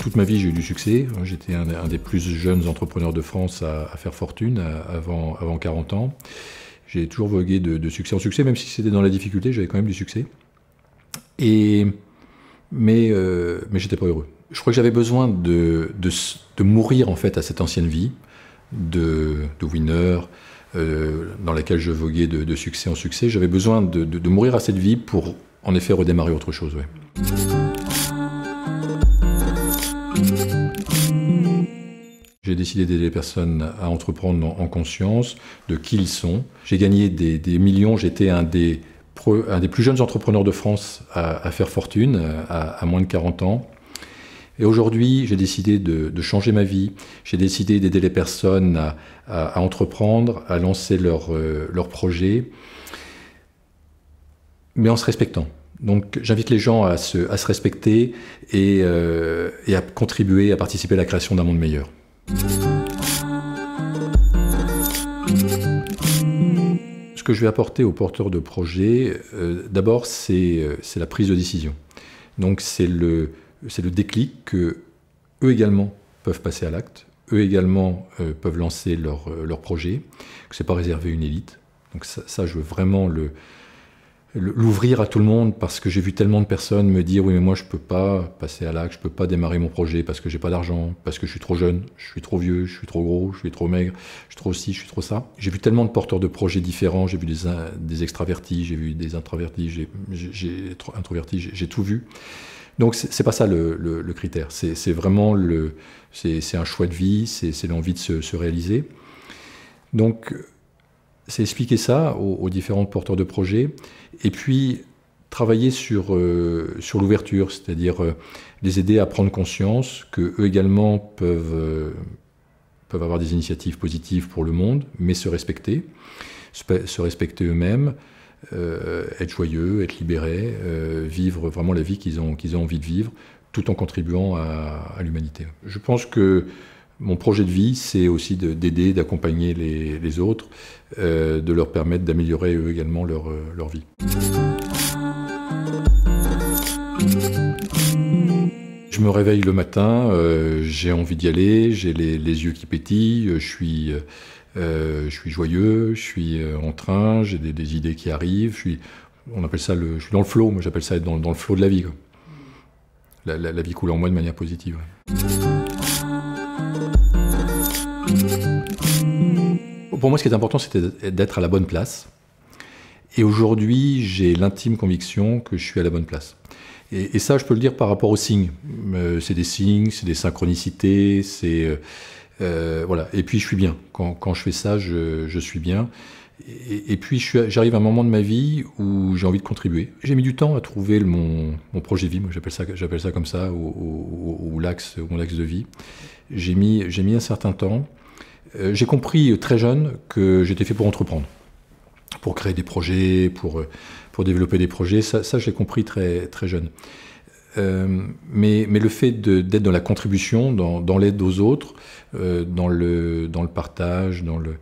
Toute ma vie, j'ai eu du succès. Hein. J'étais un, des plus jeunes entrepreneurs de France à, faire fortune avant, avant 40 ans. J'ai toujours vogué de, succès en succès, même si c'était dans la difficulté, j'avais quand même du succès. Et, mais euh, mais j'étais pas heureux. Je crois que j'avais besoin de, mourir en fait à cette ancienne vie de, de winner, euh, dans laquelle je voguais de, succès en succès. J'avais besoin de, mourir à cette vie pour en effet redémarrer autre chose. J'ai décidé d'aider les personnes à entreprendre en, conscience de qui ils sont. J'ai gagné des, millions, j'étais un des, un des plus jeunes entrepreneurs de France à, faire fortune à, à, moins de 40 ans. Et aujourd'hui, j'ai décidé de, changer ma vie, j'ai décidé d'aider les personnes à, entreprendre, à lancer leurs leur euh, projets, mais en se respectant. Donc j'invite les gens à se, à se respecter et, euh, et, à contribuer, à participer à la création d'un monde meilleur. Ce que je vais apporter aux porteurs de projets, euh, d'abord, d'abord, c'est la prise de décision. Donc c'est le, c'est le déclic que eux également peuvent passer à l'acte, eux également euh, peuvent lancer leur, euh, projet, que ce n'est pas réservé à une élite. Donc ça, je veux vraiment l'ouvrir à tout le monde parce que j'ai vu tellement de personnes me dire oui mais moi je ne peux pas passer à l'acte, je ne peux pas démarrer mon projet parce que j'ai pas d'argent, parce que je suis trop jeune, je suis trop vieux, je suis trop gros, je suis trop maigre, je suis trop ci, je suis trop ça. J'ai vu tellement de porteurs de projets différents, j'ai vu des, des extravertis, j'ai vu des introvertis, j'ai introvertis, j'ai tout vu. Donc c'est pas ça le, critère, c'est vraiment c'est un choix de vie, c'est l'envie de se, réaliser. Donc c'est expliquer ça aux, différents porteurs de projets, et puis travailler sur, euh, l'ouverture, c'est-à-dire euh, les aider à prendre conscience que eux également peuvent, euh, peuvent avoir des initiatives positives pour le monde, mais se respecter, se respecter eux-mêmes, euh, être joyeux, être libérés, euh, vivre vraiment la vie qu'ils ont, qu'ils ont envie de vivre, tout en contribuant à, l'humanité. Je pense que mon projet de vie, c'est aussi d'aider, d'accompagner les, autres, euh, de leur permettre d'améliorer eux également leur, vie. Je me réveille le matin, j'ai envie d'y aller, j'ai les, les, yeux qui pétillent, je suis euh, je suis joyeux, je suis euh, en train, j'ai des, idées qui arrivent, je suis, on appelle ça le, je suis dans le flow, moi j'appelle ça être dans, dans, le flow de la vie. La, vie coule en moi de manière positive. Pour moi, ce qui est important, c'était d'être à la bonne place. Et aujourd'hui, j'ai l'intime conviction que je suis à la bonne place. Et, et, ça, je peux le dire par rapport aux signes. Euh, c'est des signes, c'est des synchronicités, c'est euh, voilà. Et puis je suis bien. Quand, je fais ça, je, suis bien. Et, puis j'arrive à un moment de ma vie où j'ai envie de contribuer. J'ai mis du temps à trouver mon, projet de vie, j'appelle ça, comme ça, ou, ou, mon axe de vie. J'ai mis, un certain temps. Euh, j'ai compris très jeune que j'étais fait pour entreprendre, pour créer des projets, pour, développer des projets. Ça, ça j'ai compris très, très jeune. Euh, mais, le fait d'être dans la contribution, dans, l'aide aux autres, euh, dans, le, partage, dans le...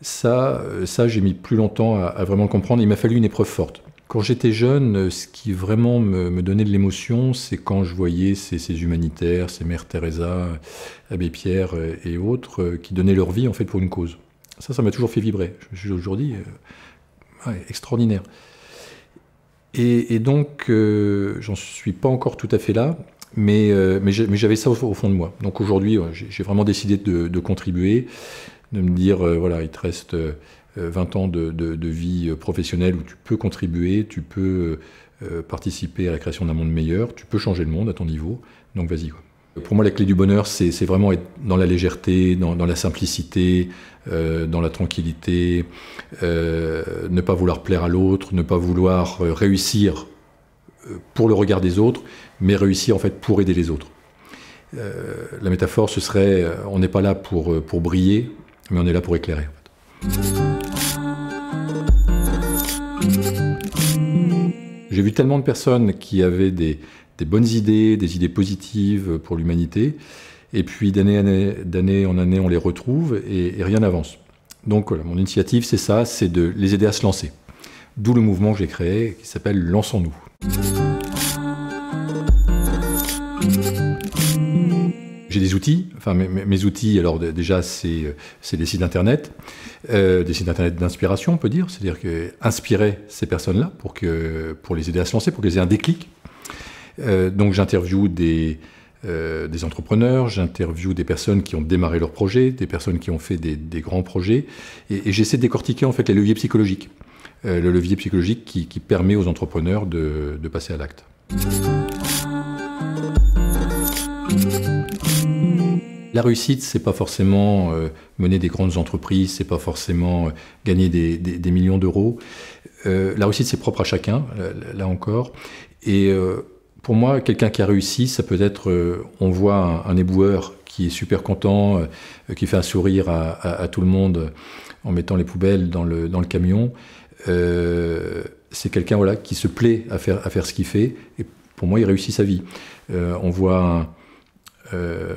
ça, euh, ça j'ai mis plus longtemps à, vraiment le comprendre. Il m'a fallu une épreuve forte. Quand j'étais jeune, ce qui vraiment me, donnait de l'émotion, c'est quand je voyais ces, humanitaires, ces Mères Teresa, Abbé Pierre et autres, qui donnaient leur vie en fait pour une cause. Ça, ça m'a toujours fait vibrer. Je me suis aujourd'hui extraordinaire. Et, donc, euh, j'en suis pas encore tout à fait là, mais, euh, mais j'avais ça au, fond de moi. Donc aujourd'hui, j'ai vraiment décidé de, contribuer, de me dire, euh, voilà, il te reste 20 ans de, de, vie professionnelle où tu peux contribuer, tu peux participer à la création d'un monde meilleur, tu peux changer le monde à ton niveau, donc vas-y. Quoi. Pour moi, la clé du bonheur, c'est vraiment être dans la légèreté, dans, la simplicité, euh, dans la tranquillité, euh, ne pas vouloir plaire à l'autre, ne pas vouloir euh, réussir pour le regard des autres, mais réussir en fait pour aider les autres. la métaphore, ce serait on n'est pas là pour, pour briller, mais on est là pour éclairer. J'ai vu tellement de personnes qui avaient des, des bonnes idées, des idées positives pour l'humanité. Et puis d'année année, en année, on les retrouve et, rien n'avance. Donc voilà, mon initiative, c'est ça, c'est de les aider à se lancer. D'où le mouvement que j'ai créé qui s'appelle Lançons-nous. J'ai des outils, enfin mes, outils, alors déjà c'est des sites internet, euh, des sites internet d'inspiration on peut dire, c'est-à-dire que inspirer ces personnes-là pour, que, pour les aider à se lancer, pour qu'elles aient un déclic. Euh, donc j'interviewe euh, des, entrepreneurs, j'interviewe des personnes qui ont démarré leur projet, des personnes qui ont fait des, grands projets, et, j'essaie de décortiquer en fait les leviers psychologiques, euh, le levier psychologique qui, permet aux entrepreneurs de, passer à l'acte. La réussite, c'est pas forcément mener des grandes entreprises, c'est pas forcément gagner des, millions d'euros. la réussite, c'est propre à chacun, là, encore. Et pour moi, quelqu'un qui a réussi, ça peut être, euh, on voit un, éboueur qui est super content, euh, qui fait un sourire à, tout le monde en mettant les poubelles dans le, camion. Euh, c'est quelqu'un voilà, qui se plaît à faire, à faire ce qu'il fait, et pour moi, il réussit sa vie. on voit euh,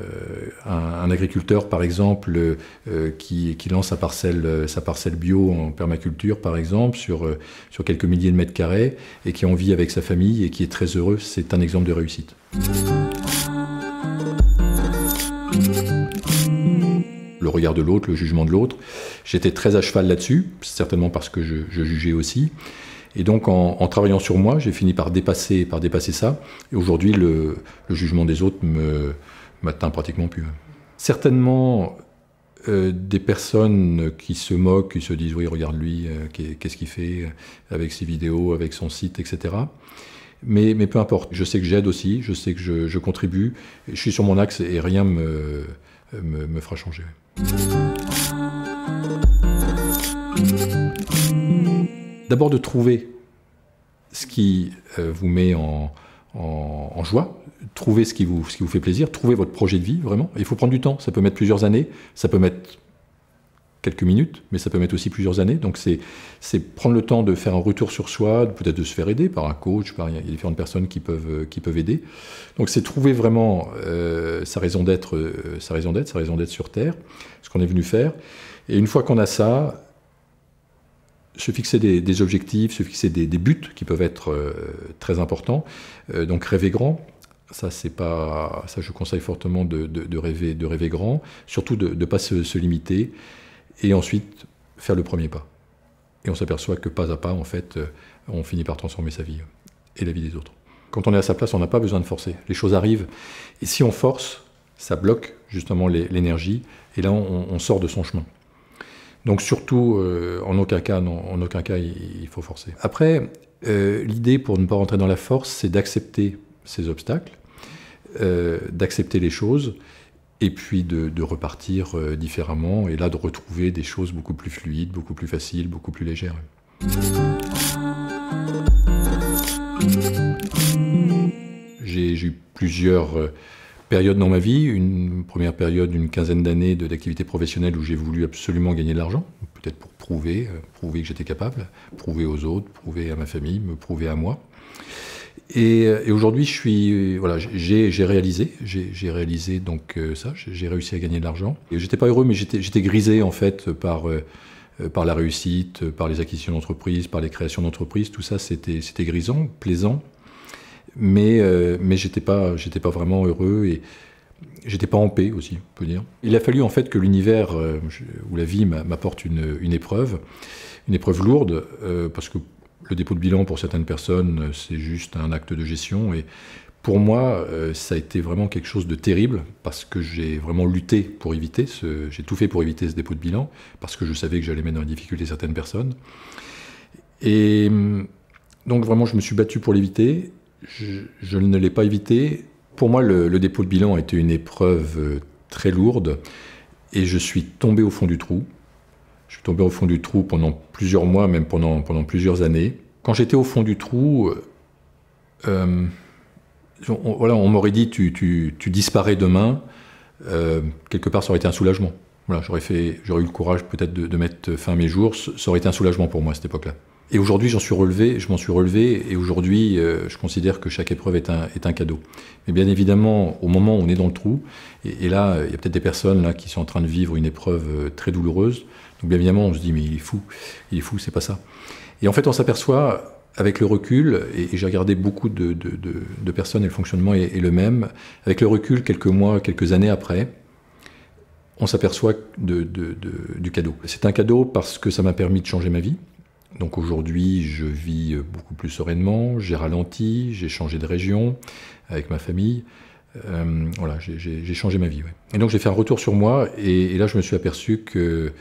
un, agriculteur, par exemple, euh, qui, qui, lance sa parcelle, euh, sa parcelle bio en permaculture, par exemple, sur, sur quelques milliers de mètres carrés, et qui en vit avec sa famille et qui est très heureux, c'est un exemple de réussite. le regard de l'autre, le jugement de l'autre. J'étais très à cheval là-dessus, certainement parce que je, jugeais aussi. Et donc en, travaillant sur moi, j'ai fini par dépasser, par dépasser ça. Et aujourd'hui, le, jugement des autres me, Maintenant, pratiquement plus. Hein. Certainement, euh, des personnes qui se moquent, qui se disent oui, regarde lui, euh, qu'est-ce qu'il fait avec ses vidéos, avec son site, etc. Mais, peu importe, je sais que j'aide aussi, je sais que je, contribue, je suis sur mon axe et rien me, me, me fera changer. D'abord de trouver ce qui euh, vous met en, en, joie, trouver ce qui, vous, ce qui vous fait plaisir, trouver votre projet de vie, vraiment. Il faut prendre du temps, ça peut mettre plusieurs années, ça peut mettre quelques minutes, mais ça peut mettre aussi plusieurs années. Donc c'est prendre le temps de faire un retour sur soi, peut-être de se faire aider par un coach, par il y différentes personnes qui peuvent euh, qui peuvent aider. Donc c'est trouver vraiment euh, sa raison d'être, euh, sa raison d'être, sa raison d'être sur terre, ce qu'on est venu faire. Et une fois qu'on a ça, se fixer des, objectifs, se fixer des, buts qui peuvent être euh, très importants. Euh, donc rêver grand, ça c'est pas, ça je conseille fortement de, rêver, de rêver grand, surtout de ne pas se, limiter, et ensuite faire le premier pas. Et on s'aperçoit que pas à pas, en fait, euh, on finit par transformer sa vie et la vie des autres. Quand on est à sa place, on n'a pas besoin de forcer. Les choses arrivent. Et si on force, ça bloque justement l'énergie. Et là, on sort de son chemin. Donc surtout, euh, en aucun cas, en aucun cas, il, faut forcer. Après, euh, l'idée pour ne pas rentrer dans la force, c'est d'accepter ces obstacles, euh, d'accepter les choses, et puis de, de repartir différemment, et là de retrouver des choses beaucoup plus fluides, beaucoup plus faciles, beaucoup plus légères. J'ai eu plusieurs Période dans ma vie. Une première période, d'une quinzaine d'années d'activité professionnelle où j'ai voulu absolument gagner de l'argent, peut-être pour prouver, euh, prouver que j'étais capable, prouver aux autres, prouver à ma famille, me prouver à moi. Et, euh, aujourd'hui, je suis, voilà, j'ai réalisé, j'ai réalisé donc euh, ça, j'ai réussi à gagner de l'argent. Et j'étais pas heureux, mais j'étais grisé en fait par par la réussite, par les acquisitions d'entreprises, par les créations d'entreprises, tout ça c'était grisant, plaisant, mais, euh, mais j'étais pas, vraiment heureux et j'étais pas en paix aussi, on peut dire. Il a fallu en fait que l'univers euh, ou la vie m'apporte une, épreuve, une épreuve lourde, euh, parce que le dépôt de bilan pour certaines personnes, c'est juste un acte de gestion et pour moi, ça a été vraiment quelque chose de terrible parce que j'ai vraiment lutté pour éviter j'ai tout fait pour éviter ce dépôt de bilan parce que je savais que j'allais mettre en difficulté certaines personnes. Et hum, donc vraiment, je me suis battu pour l'éviter je, ne l'ai pas évité. Pour moi, le, dépôt de bilan a été une épreuve euh, très lourde et je suis tombé au fond du trou. Je suis tombé au fond du trou pendant plusieurs mois, même pendant, plusieurs années. Quand j'étais au fond du trou, euh, euh, on, voilà, on m'aurait dit tu, disparais demain. quelque part, ça aurait été un soulagement. Voilà, j'aurais eu le courage peut-être de, de, mettre fin à mes jours. Ça aurait été un soulagement pour moi à cette époque-là. Et aujourd'hui, j'en suis relevé, je m'en suis relevé, et aujourd'hui, euh, je considère que chaque épreuve est un, est un cadeau. Mais bien évidemment, au moment où on est dans le trou, et, là, il y a peut-être des personnes là qui sont en train de vivre une épreuve euh, très douloureuse. Donc bien évidemment, on se dit mais il est fou, il est fou, c'est pas ça. Et en fait, on s'aperçoit avec le recul, et, j'ai regardé beaucoup de, personnes et le fonctionnement est, le même. Avec le recul, quelques mois, quelques années après, on s'aperçoit de, du cadeau. C'est un cadeau parce que ça m'a permis de changer ma vie. Donc aujourd'hui, je vis euh, beaucoup plus sereinement, j'ai ralenti, j'ai changé de région euh, avec ma famille. Euh, voilà, j'ai changé ma vie. Et donc j'ai fait un retour sur moi, et, là je me suis aperçu que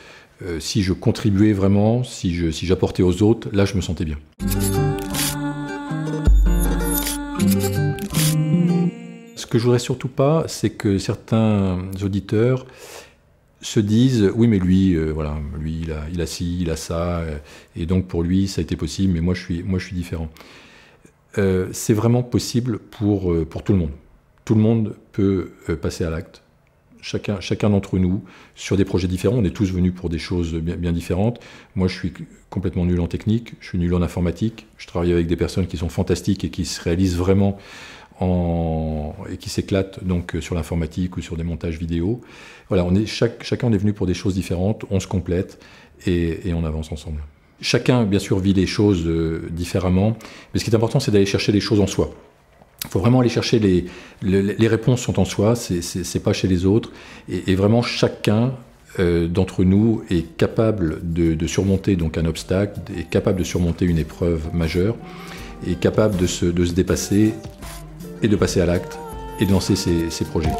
si je contribuais vraiment, si j'apportais aux autres, là je me sentais bien. Ce que je voudrais surtout pas, c'est que certains auditeurs se disent oui mais lui euh, voilà lui il a, il a ci il a ça euh, et donc pour lui ça a été possible mais moi je suis moi je suis différent euh, c'est vraiment possible pour pour tout le monde tout le monde peut passer à l'acte chacun chacun d'entre nous sur des projets différents on est tous venus pour des choses bien, bien, différentes moi je suis complètement nul en technique je suis nul en informatique je travaille avec des personnes qui sont fantastiques et qui se réalisent vraiment en, et qui s'éclatent donc euh, sur l'informatique ou sur des montages vidéo. Voilà, on est, chaque, chacun est venu pour des choses différentes, on se complète et, on avance ensemble. Chacun, bien sûr, vit les choses euh, différemment, mais ce qui est important, c'est d'aller chercher les choses en soi. Il faut vraiment aller chercher les, les, réponses sont en soi, c'est pas chez les autres, et, vraiment chacun euh, d'entre nous est capable de, de, surmonter donc un obstacle, est capable de surmonter une épreuve majeure, est capable de se, de se dépasser et de passer à l'acte et de lancer ses, projets.